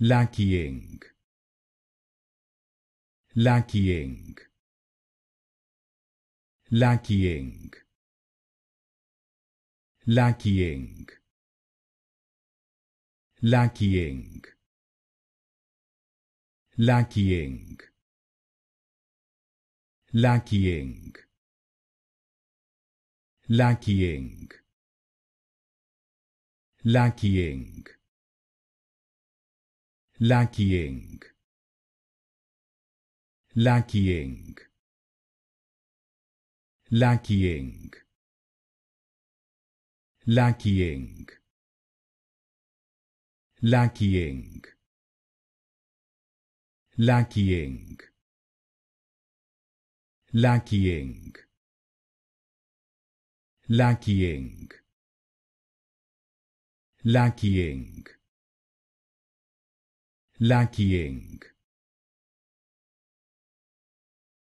lacking lacking lacking lacking lacking lacking lacking lacking lacking lacking lacking lacking lacking lacking lacking lacking lacking lacking La